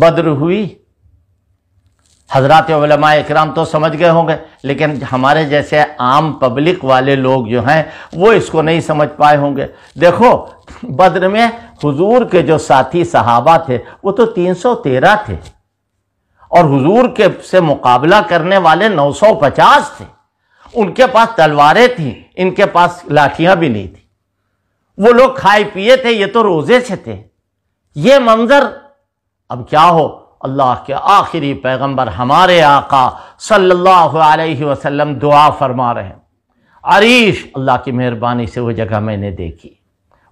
बद्र हुई हजरत वलमा इकराम तो समझ गए होंगे लेकिन हमारे जैसे आम पब्लिक वाले लोग जो हैं वो इसको नहीं समझ पाए होंगे देखो बद्र में हुजूर के जो साथी सहाबा थे वो तो 313 थे और हुजूर के से मुकाबला करने वाले 950 थे उनके पास तलवारें थी इनके पास लाठियां भी नहीं थी वो लोग खाए पिए थे ये तो रोजे से थे ये मंजर अब क्या हो अल्लाह के आखिरी पैगंबर हमारे आका सल्लल्लाहु अलैहि वसल्लम दुआ फरमा रहे हैं अरीश अल्लाह की मेहरबानी से वो जगह मैंने देखी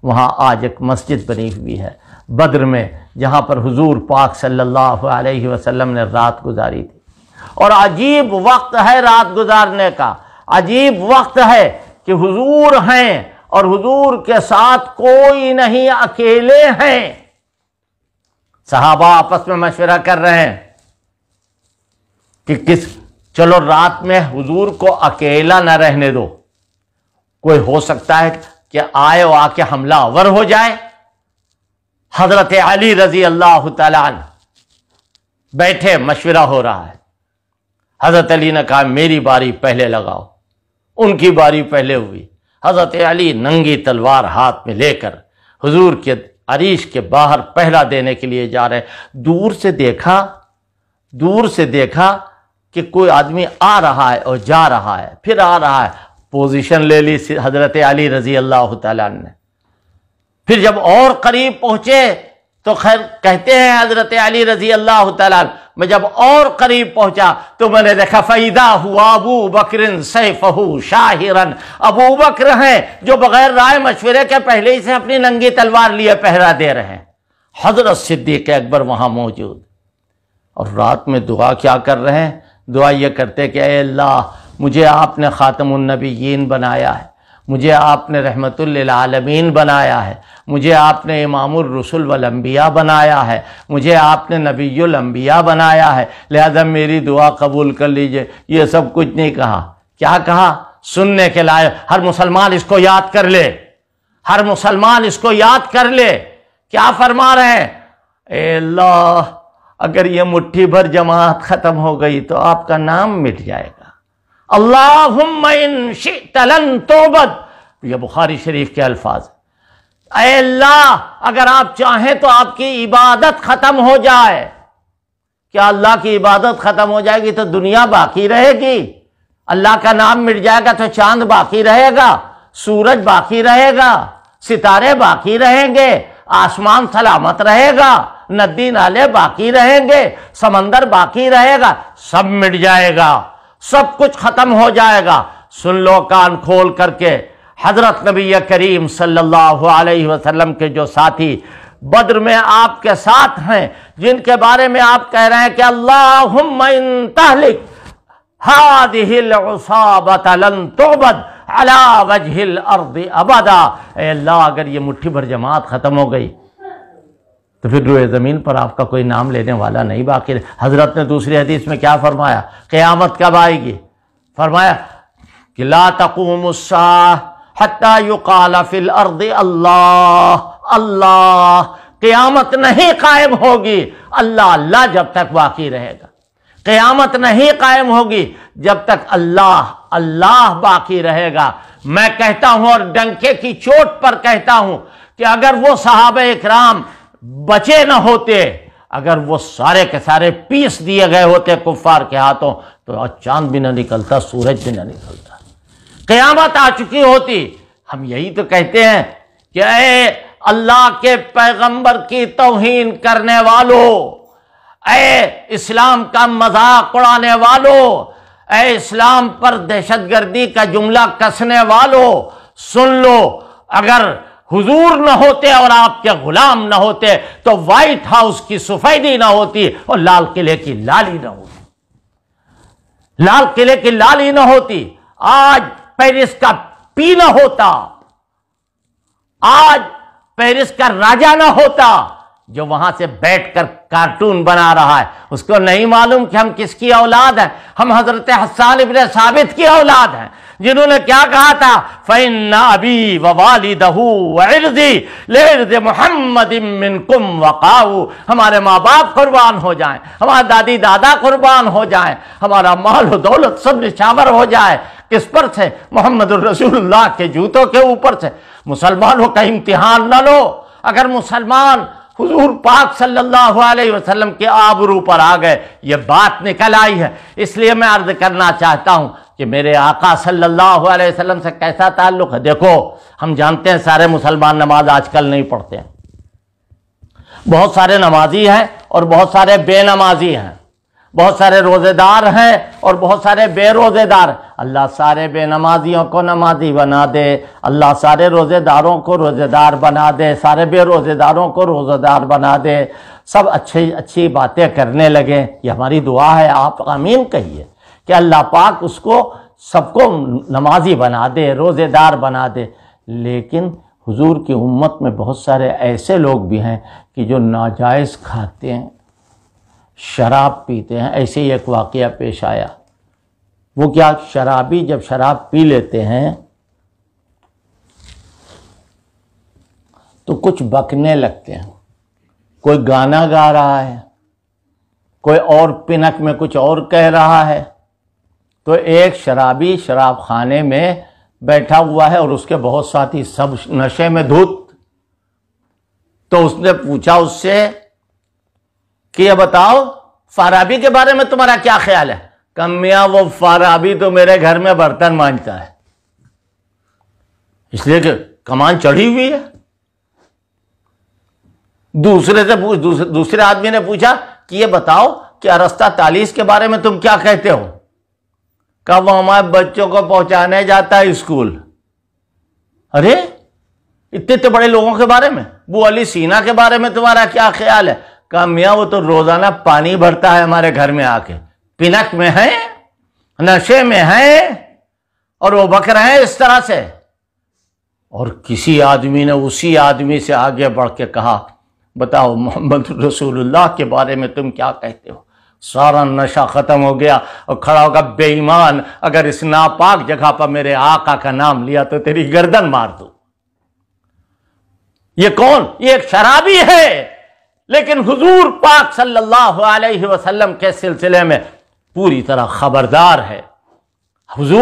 वहाँ आज एक मस्जिद बनी हुई है बद्र में जहाँ पर हुजूर पाक सल्लल्लाहु अलैहि वसल्लम ने रात गुजारी थी और अजीब वक्त है रात गुजारने का अजीब वक्त है कि हुजूर हैं और हुजूर के साथ कोई नहीं अकेले हैं सहाबा आपस में मशवरा कर रहे हैं कि किस चलो रात में हुजूर को अकेला ना रहने दो कोई हो सकता है कि आए और आके हमला अवर हो जाए हजरत अली रजी अल्लाह तन बैठे मशवरा हो रहा है हजरत अली ने कहा मेरी बारी पहले लगाओ उनकी बारी पहले हुई हजरत अली नंगी तलवार हाथ में लेकर हुजूर के अरीश के बाहर पहला देने के लिए जा रहे हैं दूर से देखा दूर से देखा कि कोई आदमी आ रहा है और जा रहा है फिर आ रहा है पोजीशन ले ली हजरत अली रजी अल्लाह तला ने फिर जब और करीब पहुंचे तो खैर कहते हैं हजरत अली रजी अल्लाह तला मैं जब और करीब पहुंचा तो मैंने देखा फैदा हुआ अबू बकरिन सैफहू शाहिरन अबू बकर हैं जो बगैर राय मशवरे के पहले ही से अपनी नंगी तलवार लिए पहरा दे रहे हैं हजरत सिद्दीक अकबर वहां मौजूद और रात में दुआ क्या कर रहे हैं दुआ ये करते कि अल्लाह मुझे आपने खातमनबीन बनाया है मुझे आपने रहमतुल्लामीन बनाया है मुझे आपने इमाम वलम्बिया बनाया है मुझे आपने नबीलम्बिया बनाया है लिहाजा मेरी दुआ कबूल कर लीजिए ये सब कुछ नहीं कहा क्या कहा सुनने के लायक हर मुसलमान इसको याद कर ले हर मुसलमान इसको याद कर ले क्या फरमा रहे हैं अल्लाह अगर ये मुट्ठी भर जमात ख़त्म हो गई तो आपका नाम मिट जाएगा अल्लाह तोबत यह बुखारी शरीफ के अल्फाज अल्लाह अगर आप चाहें तो आपकी इबादत ख़त्म हो जाए क्या अल्लाह की इबादत ख़त्म हो जाएगी तो दुनिया बाकी रहेगी अल्लाह का नाम मिट जाएगा तो चांद बाकी रहेगा सूरज बाकी रहेगा सितारे बाकी रहेंगे आसमान सलामत रहेगा नदी नाले बाकी रहेंगे समंदर बाकी रहेगा सब मिट जाएगा सब कुछ ख़त्म हो जाएगा सुन लो कान खोल करके हज़रत नबी करीम सल्लल्लाहु अलैहि वसल्लम के जो साथी बद्र में आपके साथ हैं जिनके बारे में आप कह रहे हैं कि अल्लाहलिक अला वजहिल अर्द अबदा अल्लाह अगर ये मुट्ठी भर जमात ख़त्म हो गई तो फिर रोए ज़मीन पर आपका कोई नाम लेने वाला नहीं बाकी हज़रत ने दूसरी हदीस में क्या फ़रमाया क़यामत कब आएगी फरमाया कि ला तकूमता फिल अर्द अल्लाह अल्लाह क़यामत नहीं कायम होगी अल्लाह अल्लाह जब तक बाकी रहेगा क़यामत नहीं कायम होगी जब तक अल्लाह अल्लाह बाकी रहेगा मैं कहता हूँ और डंके की चोट पर कहता हूँ कि अगर वो साहब इकराम बचे ना होते अगर वो सारे के सारे पीस दिए गए होते कुफार के हाथों तो चांद भी ना निकलता सूरज भी ना निकलता कयामत आ चुकी होती हम यही तो कहते हैं कि अरे अल्लाह के पैगंबर की तोहन करने वालों ए इस्लाम का मजाक उड़ाने वालों ए इस्लाम पर दहशत गर्दी का जुमला कसने वालों सुन लो अगर हुजूर ना होते और आपके गुलाम ना होते तो व्हाइट हाउस की सफेदी ना होती और लाल किले की लाली ना होती लाल किले की लाली ना होती आज पेरिस का पी ना होता आज पेरिस का राजा ना होता जो वहां से बैठकर कार्टून बना रहा है उसको नहीं मालूम कि हम किसकी औलाद हैं हम हजरत हसान इबन साबित की औलाद हैं जिन्होंने क्या कहा था फ़ैन अबी वाली दहू वर्जी लहरज मोहम्मद कुम वकाऊ हमारे माँ बाप कुर्बान हो जाए हमारे दादी दादा कुर्बान हो जाए हमारा माल दौलत सब निशावर हो जाए किस पर से मोहम्मद रसूलुल्लाह के जूतों के ऊपर से मुसलमानों का इम्तिहान न लो अगर मुसलमान हुजूर पाक सल्लल्लाहु अलैहि वसल्लम के आबरू पर आ गए ये बात निकल आई है इसलिए मैं अर्ज करना चाहता हूँ कि मेरे आका सल्लल्लाहु अलैहि वसल्लम से कैसा ताल्लुक है देखो हम जानते हैं सारे मुसलमान नमाज आजकल नहीं पढ़ते हैं बहुत सारे नमाजी हैं और बहुत सारे बेनमाजी हैं बहुत सारे रोज़ेदार हैं और बहुत सारे बेरोज़ेदार अल्लाह सारे बेनमाजियों को नमाजी बना दे अल्लाह सारे रोज़ेदारों को रोज़ेदार बना दे सारे बेरोज़ेदारों को रोज़ेदार बना दे सब अच्छी अच्छी बातें करने लगे ये हमारी दुआ है आप आमीन कहिए कि अल्लाह पाक उसको सबको नमाजी बना दे रोज़ेदार बना दे लेकिन हुजूर की उम्मत में बहुत सारे ऐसे लोग भी हैं कि जो नाजायज़ खाते हैं शराब पीते हैं ऐसे ही एक वाक़ पेश आया वो क्या शराबी जब शराब पी लेते हैं तो कुछ बकने लगते हैं कोई गाना गा रहा है कोई और पिनक में कुछ और कह रहा है तो एक शराबी शराब खाने में बैठा हुआ है और उसके बहुत साथी सब नशे में धूत तो उसने पूछा उससे कि ये बताओ फाराबी के बारे में तुम्हारा क्या ख्याल है कमिया वो फाराबी तो मेरे घर में बर्तन मांझता है इसलिए कि कमान चढ़ी हुई है दूसरे से पूछ दूसरे, दूसरे आदमी ने पूछा कि ये बताओ कि अरस्ता तालीस के बारे में तुम क्या कहते हो कब हमारे बच्चों को पहुंचाने जाता है स्कूल अरे इतने इतने तो बड़े लोगों के बारे में वो अली सीना के बारे में तुम्हारा क्या ख्याल है कहा मियाँ वो तो रोजाना पानी भरता है हमारे घर में आके पिनक में है नशे में है और वो बकर हैं इस तरह से और किसी आदमी ने उसी आदमी से आगे बढ़ के कहा बताओ मोहम्मद रसूलुल्लाह के बारे में तुम क्या कहते हो सारा नशा ख़त्म हो गया और खड़ा होगा बेईमान अगर इस नापाक जगह पर मेरे आका का नाम लिया तो तेरी गर्दन मार दू ये कौन ये एक शराबी है लेकिन हुजूर पाक सल्लल्लाहु अलैहि वसल्लम के सिलसिले में पूरी तरह खबरदार है हुजूर